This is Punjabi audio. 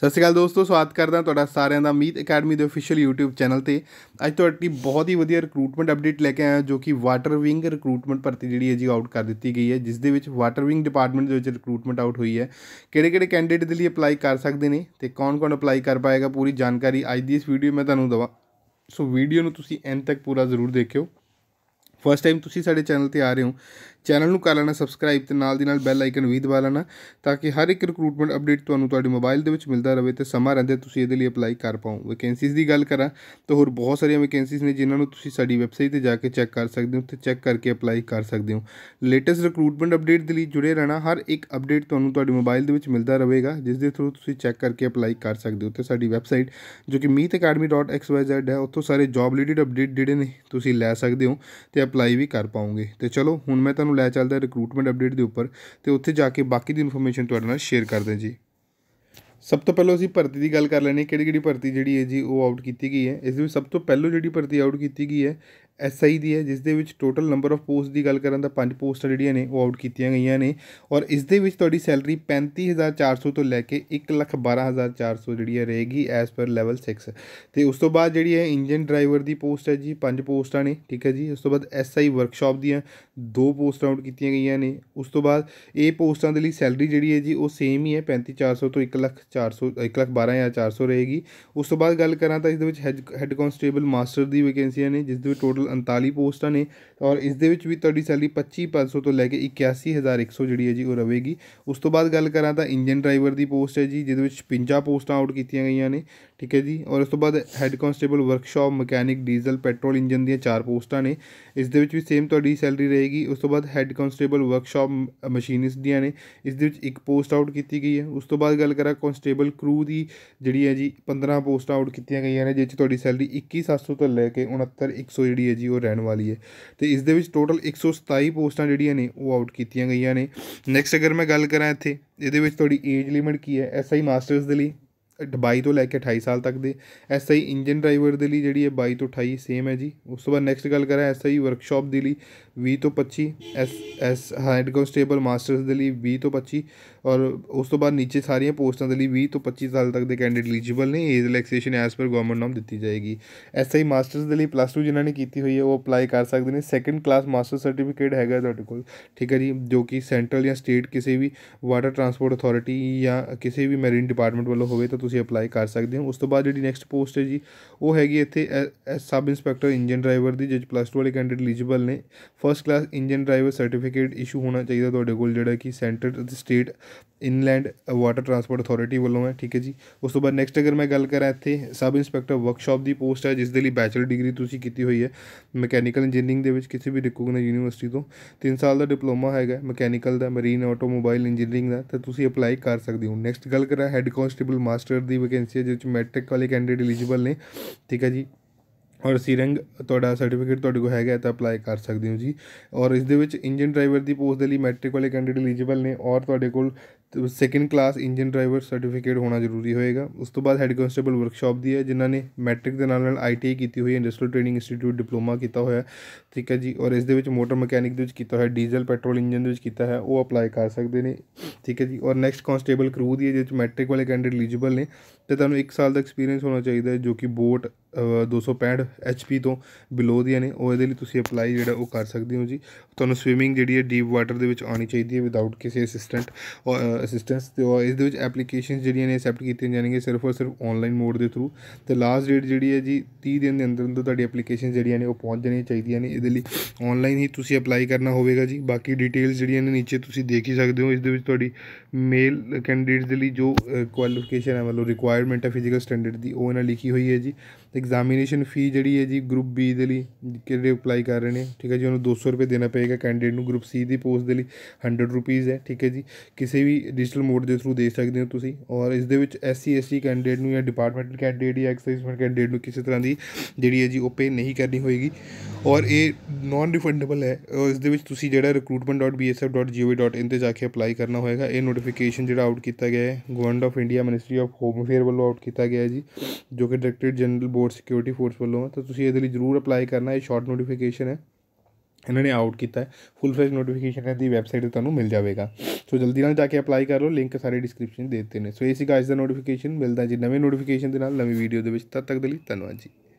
ਸਤਿ ਸ਼੍ਰੀ ਅਕਾਲ ਦੋਸਤੋ ਸਵਾਗਤ ਕਰਦਾ ਤੁਹਾਡਾ ਸਾਰਿਆਂ ਦਾ ਮੀਤ ਅਕੈਡਮੀ ਦੇ ਅਫੀਸ਼ੀਅਲ YouTube ਚੈਨਲ ਤੇ ਅੱਜ ਤੁਹਾਡੀ ਬਹੁਤ ਹੀ ਵਧੀਆ ਰਿਕਰੂਟਮੈਂਟ ਅਪਡੇਟ ਲੈ ਕੇ ਆਇਆ ਜੋ ਕਿ ਵਾਟਰ ਵਿੰਗ ਰਿਕਰੂਟਮੈਂਟ ਭਰਤੀ ਜਿਹੜੀ ਹੈ ਜੀ ਆਊਟ ਕਰ ਦਿੱਤੀ ਗਈ ਹੈ ਜਿਸ ਦੇ ਵਿੱਚ ਵਾਟਰ ਵਿੰਗ ਡਿਪਾਰਟਮੈਂਟ ਦੇ ਵਿੱਚ ਰਿਕਰੂਟਮੈਂਟ ਆਊਟ ਹੋਈ ਹੈ ਕਿਹੜੇ-ਕਿਹੜੇ ਕੈਂਡੀਡੇਟ ਦੇ ਲਈ ਅਪਲਾਈ ਕਰ ਸਕਦੇ ਨੇ ਤੇ ਕੌਣ-ਕੌਣ ਅਪਲਾਈ ਕਰ ਪਾਏਗਾ ਪੂਰੀ ਜਾਣਕਾਰੀ ਅੱਜ ਦੀ ਇਸ ਵੀਡੀਓ ਮੈਂ ਤੁਹਾਨੂੰ ਦਵਾ ਸੋ ਵੀਡੀਓ ਨੂੰ ਤੁਸੀਂ ਐਂਡ ਤੱਕ ਪੂਰਾ ਜ਼ਰੂਰ ਦੇਖਿਓ ਫਸਟ ਟਾਈਮ ਤੁਸੀਂ ਸਾਡੇ ਚੈਨਲ ਤੇ ਆ ਰਹੇ ਹੋ ਚੈਨਲ ਨੂੰ ਕਰ ਲੈਣਾ ਸਬਸਕ੍ਰਾਈਬ ਤੇ ਨਾਲ ਦੀ ਨਾਲ ਬੈਲ ਆਈਕਨ ਵੀ ਦਬਾ ਲੈਣਾ ਤਾਂ ਕਿ ਹਰ ਇੱਕ ਰਿਕਰੂਟਮੈਂਟ ਅਪਡੇਟ ਤੁਹਾਨੂੰ ਤੁਹਾਡੇ ਮੋਬਾਈਲ ਦੇ ਵਿੱਚ ਮਿਲਦਾ ਰਹੇ ਤੇ ਸਮਾਂ ਰਹਿੰਦੇ ਤੁਸੀਂ ਇਹਦੇ ਲਈ ਅਪਲਾਈ ਕਰ ਪਾਓ ਵੈਕੈਂਸੀਜ਼ ਦੀ ਗੱਲ ਕਰਾਂ ਤਾਂ ਹੋਰ ਬਹੁਤ ਸਾਰੀਆਂ ਵੈਕੈਂਸੀਜ਼ ਨੇ ਜਿਨ੍ਹਾਂ ਨੂੰ ਤੁਸੀਂ ਸਾਡੀ ਵੈਬਸਾਈਟ ਤੇ ਜਾ ਕੇ ਚੈੱਕ ਕਰ ਸਕਦੇ ਹੋ ਤੇ ਚੈੱਕ ਕਰਕੇ ਅਪਲਾਈ ਕਰ ਸਕਦੇ ਹੋ ਲੇਟੈਸਟ ਰਿਕਰੂਟਮੈਂਟ ਅਪਡੇਟ ਦੇ ਲਈ ਜੁੜੇ ਰਹਿਣਾ ਹਰ ਇੱਕ ਅਪਡੇਟ ਤੁਹਾਨੂੰ ਤੁਹਾਡੇ ਮੋਬਾਈਲ ਦੇ ਵਿੱਚ ਮਿਲਦਾ ਰਹੇਗਾ ਜਿਸ ਦੇ ਥਰੂ ਤੁਸੀਂ ਚੈੱਕ ਕਰਕੇ ਅਪਲਾਈ ਕਰ ਸਕਦੇ ਹੋ ਤੇ ਸਾਡੀ ਵੈਬਸਾਈਟ ਜੋ ਕਿ meetacademy.xyz ਹੈ ਉੱਥੋਂ ਸਾਰੇ ਜੌਬ ਰਿਲੇਟਡ ਅਪਡੇਟ ਜਿਹੜੇ ਨੇ ਤੁਸੀਂ ਲੈ ਸਕਦੇ ਹੋ ਤੇ ਅਪਲਾਈ ਵੀ ਕਰ ਪਾਓਗੇ ਤੇ ਚਲੋ ਹੁਣ ਮੈਂ ਤੁਹਾਨੂੰ ਨੂੰ ਲੈ ਚੱਲਦਾ ਰਿਕਰੂਟਮੈਂਟ ਅਪਡੇਟ ਦੇ ਉੱਪਰ ਤੇ ਉੱਥੇ ਜਾ ਕੇ ਬਾਕੀ ਦੀ ਇਨਫੋਰਮੇਸ਼ਨ ਤੁਹਾਡੇ ਨਾਲ ਸ਼ੇਅਰ ਕਰਦੇ ਜੀ ਸਭ ਤੋਂ ਪਹਿਲਾਂ ਅਸੀਂ ਭਰਤੀ ਦੀ ਗੱਲ ਕਰ ਲੈਣੀ ਕਿਹੜੀ ਕਿਹੜੀ ਭਰਤੀ ਜਿਹੜੀ ਹੈ ਜੀ ਉਹ ਆਊਟ ਕੀਤੀ ਗਈ ਹੈ ਇਸ ਵਿੱਚ ਸਭ ਤੋਂ ਪਹਿਲਾਂ ਜਿਹੜੀ ਭਰਤੀ ਆਊਟ ਕੀਤੀ ਗਈ ਹੈ ਐਸਆਈ ਦੀ ਹੈ ਜਿਸ ਦੇ ਵਿੱਚ ਟੋਟਲ ਨੰਬਰ ਆਫ ਪੋਸਟ ਦੀ ਗੱਲ ਕਰਾਂ ਤਾਂ ਪੰਜ ਪੋਸਟਾਂ ਜਿਹੜੀਆਂ ਨੇ ਉਹ ਆਊਟ ਕੀਤੀਆਂ ਗਈਆਂ ਨੇ ਔਰ ਇਸ ਦੇ ਵਿੱਚ ਤੁਹਾਡੀ ਸੈਲਰੀ 35400 ਤੋਂ ਲੈ ਕੇ 112400 ਜਿਹੜੀ ਹੈ ਰਹੇਗੀ ਐਸ ਪਰ ਲੈਵਲ 6 ਤੇ ਉਸ ਤੋਂ ਬਾਅਦ ਜਿਹੜੀ ਹੈ ਇੰਜਨ ਡਰਾਈਵਰ ਦੀ ਪੋਸਟ ਹੈ ਜੀ ਪੰਜ ਪੋਸਟਾਂ ਨੇ ਠੀਕ ਹੈ ਜੀ ਉਸ ਤੋਂ ਬਾਅਦ ਐਸਆਈ ਵਰਕਸ਼ਾਪ ਦੀਆਂ ਦੋ ਪੋਸਟਾਂ ਆਊਟ ਕੀਤੀਆਂ ਗਈਆਂ ਨੇ ਉਸ ਤੋਂ ਬਾਅਦ ਇਹ ਪੋਸਟਾਂ ਦੇ ਲਈ ਸੈਲਰੀ ਜਿਹੜੀ ਹੈ ਜੀ ਉਹ ਸੇਮ ਹੀ ਹੈ 35400 ਤੋਂ 1400 112400 ਰਹੇਗੀ ਉਸ ਤੋਂ ਬਾਅਦ ਗੱਲ ਕਰਾਂ ਤਾਂ ਇਸ ਦੇ ਵਿੱਚ ਹੈਡ ਕਾਂਸਟੇਬਲ ਮਾਸਟਰ ਦੀ ਵੈਕੈਂਸੀਆਂ ਨੇ ਜਿਸ ਦੇ ਵਿੱਚ ਟੋਟਲ 39 ਪੋਸਟਾਂ ਨੇ ਔਰ ਇਸ ਦੇ ਵਿੱਚ ਵੀ ਤੁਹਾਡੀ ਸੈਲਰੀ 25500 ਤੋਂ ਲੈ ਕੇ 81100 ਜਿਹੜੀ ਹੈ ਜੀ ਉਹ ਰਹੇਗੀ ਉਸ ਤੋਂ ਬਾਅਦ ਗੱਲ ਕਰਾਂ ਤਾਂ ਇੰਜਨ ਡਰਾਈਵਰ ਦੀ ਪੋਸਟ ਹੈ ਜੀ ਜਿਹਦੇ ਵਿੱਚ 56 ਪੋਸਟਾਂ ਆਊਟ ਕੀਤੀਆਂ ਗਈਆਂ ਨੇ ਠੀਕ ਹੈ ਜੀ ਔਰ ਉਸ ਤੋਂ ਬਾਅਦ head constable workshop mechanic diesel petrol engine ਦੀਆਂ ਚਾਰ ਪੋਸਟਾਂ ਨੇ ਇਸ ਦੇ ਵਿੱਚ ਵੀ ਸੇਮ ਤੁਹਾਡੀ ਸੈਲਰੀ ਰਹੇਗੀ ਉਸ ਤੋਂ ਬਾਅਦ ਹੈੱਡ ਕਨਸਟੇਬਲ ਵਰਕਸ਼ਾਪ ਮਸ਼ੀਨਿਸਟ ਦੀਆਂ ਨੇ ਇਸ ਦੇ ਵਿੱਚ ਇੱਕ ਪੋਸਟ ਆਊਟ ਕੀਤੀ ਗਈ ਹੈ ਉਸ ਤੋਂ ਬਾਅਦ ਗੱਲ ਕਰਾਂ ਕਨਸਟੇਬਲ ਕਰੂ ਦੀ ਜਿਹੜੀ ਹੈ ਜੀ 15 ਪੋਸਟਾਂ ਆਊਟ ਕੀਤੀਆਂ ਗਈਆਂ ਨੇ ਜਿਸ ਵਿੱਚ ਤੁਹਾਡੀ ਸੈਲਰੀ 21700 ਤੋਂ ਲੈ ਕੇ 69100 ਜਿਹੜੀ ਹੈ ਜੀ ਉਹ ਰਹਿਣ ਵਾਲੀ ਹੈ ਤੇ ਇਸ ਦੇ ਵਿੱਚ ਟੋਟਲ 127 ਪੋਸਟਾਂ ਜਿਹੜੀਆਂ ਨੇ ਉਹ ਆਊਟ ਕੀਤੀਆਂ ਗਈਆਂ ਨੇ ਨੈਕਸਟ ਅਗਰ ਮੈਂ ਗੱਲ ਕਰਾਂ ਇੱਥੇ ਇਹਦੇ ਵਿੱਚ ਤੁਹਾਡੀ ਏਜ ਲਿਮਿਟ ਕੀ ਹੈ ਐਸਆਈ ਮਾਸਟਰਸ ਦੇ ਲਈ 22 ਤੋਂ ਲੈ ਕੇ 28 ਸਾਲ ਤੱਕ ਦੇ ਐਸਆਈ ਇੰਜਨ ਡਰਾਈਵਰ ਦੇ ਲਈ ਜਿਹੜੀ ਹੈ 22 ਤੋਂ 28 ਸੇਮ ਹੈ ਜੀ ਉਸ ਤੋਂ ਬਾਅਦ ਨੈਕਸਟ ਗੱਲ ਕਰਾਂ ਐਸਆਈ ਵਰਕਸ਼ਾਪ ਦੇ ਲਈ 20 ਤੋਂ 25 S S head constable masters ਦੇ ਲਈ 20 ਤੋਂ 25 ਔਰ ਉਸ ਤੋਂ ਬਾਅਦ ਨੀਚੇ ਸਾਰੀਆਂ ਪੋਸਟਾਂ ਦੇ ਲਈ 20 ਤੋਂ 25 ਸਾਲ ਤੱਕ ਦੇ ਕੈਂਡੀਡੇਟ ਐਲੀਜੀਬਲ ਨੇ age relaxation as per government ਨਾਮ ਦਿੱਤੀ ਜਾਏਗੀ ਐਸਆਈ ਮਾਸਟਰਸ ਦੇ ਲਈ ਪਲੱਸ 2 ਜਿਨ੍ਹਾਂ ਨੇ ਕੀਤੀ ਹੋਈ ਹੈ ਉਹ ਅਪਲਾਈ ਕਰ ਸਕਦੇ ਨੇ ਸੈਕੰਡ ਕਲਾਸ ਮਾਸਟਰ ਸਰਟੀਫਿਕੇਟ ਹੈਗਾ ਤੁਹਾਡੇ ਕੋਲ ਠੀਕ ਹੈ ਜੀ ਜੋ ਕਿ ਸੈਂਟਰਲ ਜਾਂ ਸਟੇਟ ਕਿਸੇ ਵੀ ਵਾਟਰ ਟਰਾਂਸਪੋਰਟ ਅਥਾਰਟੀ ਜਾਂ ਕਿਸੇ ਵੀ ਮੈਰੀਨ ਡਿਪਾਰਟਮੈਂਟ ਵੱਲੋਂ ਹੋਵੇ ਤਾਂ ਤੁਸੀਂ ਅਪਲਾਈ ਕਰ ਸਕਦੇ ਹੋ ਉਸ ਤੋਂ ਬਾਅਦ ਜਿਹੜੀ ਨੈਕਸਟ ਪੋਸਟ ਹੈ ਜੀ ਉਹ ਹੈਗੀ ਇੱਥੇ ਸਬ ਇੰਸਪੈਕਟਰ ਇੰਜਨ ਡਰਾਈਵਰ ਦੀ ਜਿਹੜੇ ਪਲੱਸ 2 ਵਾਲੇ ਕੈਂਡੀਡੇਟ ਐਲੀਜੀਬਲ ਨੇ first class engine driver certificate issue ਹੋਣਾ ਚਾਹੀਦਾ ਤੁਹਾਡੇ ਕੋਲ ਜਿਹੜਾ ਕਿ ਸੈਂਟਰ ਅਤੇ state inland water transport authority ਵੱਲੋਂ ਹੈ ਠੀਕ ਹੈ ਜੀ ਉਸ ਤੋਂ ਬਾਅਦ ਨੈਕਸਟ ਅਗਰ ਮੈਂ ਗੱਲ ਕਰਾਂ ਇੱਥੇ ਸਬ ਇੰਸਪੈਕਟਰ ਵਰਕਸ਼ਾਪ ਦੀ ਪੋਸਟ ਹੈ ਜਿਸ ਦੇ ਲਈ ਬੈਚਲਰ ਡਿਗਰੀ ਤੁਸੀਂ ਕੀਤੀ ਹੋਈ ਹੈ ਮਕੈਨੀਕਲ ਇੰਜੀਨੀਅਰਿੰਗ ਦੇ ਵਿੱਚ ਕਿਸੇ ਵੀ ਰਿਕੋਗਨਾਈਜ਼ਡ ਯੂਨੀਵਰਸਿਟੀ ਤੋਂ 3 ਸਾਲ ਦਾ ਡਿਪਲੋਮਾ ਹੈਗਾ ਮਕੈਨੀਕਲ ਦਾ ਮਰੀਨ ਆਟੋਮੋਬਾਈਲ ਇੰਜੀਨੀਅਰਿੰਗ ਦਾ ਤਾਂ ਤੁਸੀਂ ਅਪਲਾਈ ਕਰ ਸਕਦੇ ਹੋ ਨੈਕਸਟ ਗੱਲ ਕਰਾਂ ਹੈੱਡ ਕਾਂਸਟੇਬਲ ਮਾਸਟਰ ਟੀਚਰ ਦੀ ਵੈਕੈਂਸੀ ਹੈ ਜਿਹਦੇ ਵਿੱਚ ਮੈਟ੍ਰਿਕ ਵਾਲੇ ਕੈਂਡੀਡੇਟ ਐਲੀਜੀਬਲ ਨੇ ਠੀਕ ਹੈ ਜੀ ਔਰ ਰੰਗ ਤੁਹਾਡਾ ਸਰਟੀਫਿਕੇਟ ਤੁਹਾਡੇ ਕੋਲ ਹੈਗਾ ਤਾਂ ਅਪਲਾਈ ਕਰ ਸਕਦੇ ਹੋ ਜੀ ਔਰ ਇਸ ਦੇ ਵਿੱਚ ਇੰਜਨ ਡਰਾਈਵਰ ਦੀ ਪੋਸਟ ਦੇ ਲਈ ਮੈਟ੍ਰਿਕ ਵਾਲੇ ਕੈਂਡੀਡੇਟ ਐਲੀਜੀਬਲ ਨੇ ਔਰ ਤੁਹਾਡੇ ਕੋਲ second class engine driver certificate ਹੋਣਾ ਜ਼ਰੂਰੀ ਹੋਏਗਾ ਉਸ ਤੋਂ ਬਾਅਦ ਹੈੱਡ ਕਨਸਟੇਬਲ ਵਰਕਸ਼ਾਪ ਦੀ ਹੈ ਜਿਨ੍ਹਾਂ ਨੇ ਮੈਟ੍ਰਿਕ ਦੇ ਨਾਲ ਨਾਲ ਆਈਟੀਆਈ ਕੀਤੀ ਹੋਈ ਇੰਡਸਟਰੀਅਲ ਟ੍ਰੇਨਿੰਗ ਇੰਸਟੀਚਿਊਟ ਡਿਪਲੋਮਾ ਕੀਤਾ ਹੋਇਆ ਠੀਕ ਹੈ ਜੀ ਔਰ ਇਸ ਦੇ ਵਿੱਚ ਮੋਟਰ ਮਕੈਨਿਕ ਦੇ ਵਿੱਚ ਕੀਤਾ ਹੋਇਆ ਡੀਜ਼ਲ ਪੈਟਰੋਲ ਇੰਜਨ ਦੇ ਵਿੱਚ ਕੀਤਾ ਹੈ ਉਹ ਅਪਲਾਈ ਕਰ ਸਕਦੇ ਨੇ ਠੀਕ ਹੈ ਜੀ ਔਰ ਨੈਕਸਟ ਕਨਸਟੇਬਲ ਕਰੂ ਦੀ ਹੈ ਜਿਹਦੇ ਵਿੱਚ ਮੈਟ੍ਰਿਕ ਵਾਲੇ ਕੈਂਡੀਡੇਟ ਐਲੀਜੀਬਲ ਨੇ ਤੇ ਤੁਹਾਨੂੰ 1 ਸਾਲ ਦਾ ਐਕਸਪੀਰੀਅੰਸ ਹੋਣਾ ਚਾਹੀਦਾ ਹੈ ਜੋ ਕਿ ਬੋਟ 265 ਐਚਪੀ ਤੋਂ ਬਿਲੋ ਦੀਆਂ ਨੇ ਉਹ ਇਹਦੇ ਲਈ ਤੁਸੀਂ ਅਪਲਾਈ ਜਿਹੜਾ ਉਹ ਕਰ ਸਕਦੇ ਹੋ ਜੀ ਤੁਹਾਨੂੰ ਸਵਿਮਿੰਗ ਜਿਹੜੀ ਹੈ ਡੀਪ ਵਾਟਰ ਦੇ ਵਿੱਚ ਆਉਣੀ ਚਾਹੀਦੀ ਹੈ ਵਿਦਆਊਟ ਕਿਸੇ ਅਸਿਸਟੈਂਟ ਅਸਿਸਟੈਂਸ ਤੇ ਉਹ ਇਸ ਦੇ ਵਿੱਚ ਐਪਲੀਕੇਸ਼ਨ ਜਿਹੜੀਆਂ ਨੇ ਐਕਸੈਪਟ ਕੀਤੀਆਂ ਜਾਣਗੀਆਂ ਸਿਰਫ ਔਰ ਸਿਰਫ ਆਨਲਾਈਨ ਮੋਡ ਦੇ ਥਰੂ ਤੇ ਲਾਸਟ ਡੇਟ ਜਿਹੜੀ ਹੈ ਜੀ 30 ਦਿਨ ਦੇ ਅੰਦਰ ਅੰਦਰ ਤੁਹਾਡੀ ਐਪਲੀਕੇਸ਼ਨ ਜਿਹੜੀਆਂ ਨੇ ਉਹ ਪਹੁੰਚ ਜਾਣੀਆਂ ਚਾਹੀਦੀਆਂ ਨੇ ਇਹਦੇ ਲਈ ਆਨਲਾਈਨ ਹੀ ਤੁਸੀਂ ਅਪਲਾਈ ਕਰਨਾ ਹੋਵੇਗਾ ਜੀ ਬਾਕੀ ਡਿਟੇਲਸ ਜਿਹੜੀਆਂ ਨੇ ਨੀਚੇ ਤੁਸੀਂ ਦੇਖ ਹੀ ਸਕਦੇ ਹੋ ਇਸ ਦੇ ਵਿੱਚ ਤੁਹਾਡੀ ਮੇਲ ਕੈਂਡੀਡੇਟਸ ਦੇ ਲਈ ਜੋ ਕੁਆਲੀਫਿਕੇਸ਼ਨ ਹੈ ਮਤਲਬ ਰਿਕੁਆਇਰਮੈਂਟ ਹੈ ਫਿਜ਼ੀਕਲ ਸਟੈਂਡਰਡ ਦੀ ਉਹ ਇਹਨਾਂ ਲਿਖੀ ਹੋਈ ਹੈ ਜੀ ਐਗਜ਼ਾਮੀਨੇਸ਼ਨ ਫੀ ਜਿਹੜੀ ਹੈ ਜੀ ਗਰੁੱਪ ਬੀ ਦੇ ਲਈ ਕਿਹੜੇ ਅਪਲਾਈ ਕਰ ਰਹੇ ਨੇ ਠੀਕ ਹੈ ਜੀ ਉਹਨੂੰ 200 ਰੁਪਏ ਦੇਣਾ ਪਏਗਾ ਕੈਂਡੀਡੇਟ ਨੂੰ ਗਰੁੱਪ ਸੀ ਦੀ ਪੋਸਟ ਦੇ ਲਈ 100 ਰੁਪਏ ਹੈ ਠੀਕ ਹੈ ਜੀ ਕਿਸੇ ਵੀ ਡਿਜੀਟਲ ਮੋਡ ਦੇ ਥਰੂ ਦੇ ਸਕਦੇ ਹੋ ਤੁਸੀਂ ਔਰ ਇਸ ਦੇ ਵਿੱਚ ਐਸਸੀ ਐਸਟੀ ਕੈਂਡੀਡੇਟ ਨੂੰ ਜਾਂ ਡਿਪਾਰਟਮੈਂਟਲ ਕੈਂਡੀਡੇਟ ਜਾਂ ਐਕਸਾਈਜ਼ ਮੈਂ ਕੈਂਡੀਡੇਟ ਨੂੰ ਕਿਸੇ ਤਰ੍ਹਾਂ ਦੀ ਜਿਹੜੀ ਹੈ ਜੀ ਉਹ ਪੇ ਨਹੀਂ ਕਰਨੀ ਹੋਏਗੀ ਔਰ ਇਹ ਨਾਨ ਰਿਫੰਡੇਬਲ ਹੈ ਔਰ ਇਸ ਦੇ ਵਿੱਚ ਤੁਸੀਂ ਜਿਹੜਾ recruitment.bsf.gov.in ਤੇ ਜਾ ਕੇ ਅਪਲਾਈ ਕਰਨਾ ਹੋਏਗਾ ਇਹ ਨੋਟੀਫਿਕੇਸ਼ਨ ਜਿਹੜਾ ਆਊਟ ਕੀਤਾ ਗਿਆ ਹੈ government of India ministry of home affair ਵੱਲੋਂ ਆਊਟ ਕੀਤਾ ਗਿਆ ਹੈ ਜੀ ਜੋ ਕਿ director general border force security force ਵੱਲੋਂ ਹੈ ਤਾਂ ਤੁਸੀਂ ਇਹਦੇ ਲਈ ਜ਼ਰੂਰ ਅਪਲਾਈ ਕਰਨਾ ਇਹ ਸ਼ਾਰਟ ਨੋਟੀਫਿਕੇਸ਼ਨ ਹੈ ਇਹਨਾਂ ਨੇ ਆਊਟ ਕੀਤਾ ਹੈ ਫੁੱਲ ਫਲੈਸ਼ ਨੋਟੀਫਿਕੇਸ਼ਨ ਹੈ ਦੀ ਵੈਬਸਾਈਟ ਤੇ ਤੁਹਾਨੂੰ ਮਿਲ ਜਾਵੇਗਾ ਸੋ ਜਲਦੀ ਨਾਲ ਜਾ ਕੇ ਅਪਲਾਈ ਕਰ ਲਓ ਲਿੰਕ ਸਾਰੇ ਡਿਸਕ੍ਰਿਪਸ਼ਨ ਦੇ ਦਿੱਤੇ ਨੇ ਸੋ ਇਹ ਸੀਗਾ ਦਾ ਨੋਟੀਫਿਕੇਸ਼ਨ ਮਿਲਦਾ ਜੀ ਨਵੇਂ ਨੋਟੀਫਿਕੇਸ਼ਨ ਦੇ ਨਾਲ ਨਵੀਂ ਵੀਡੀਓ ਦੇ ਵਿੱਚ ਤਦ ਤੱਕ ਦੇ ਲਈ ਧੰਨਵਾਦ ਜੀ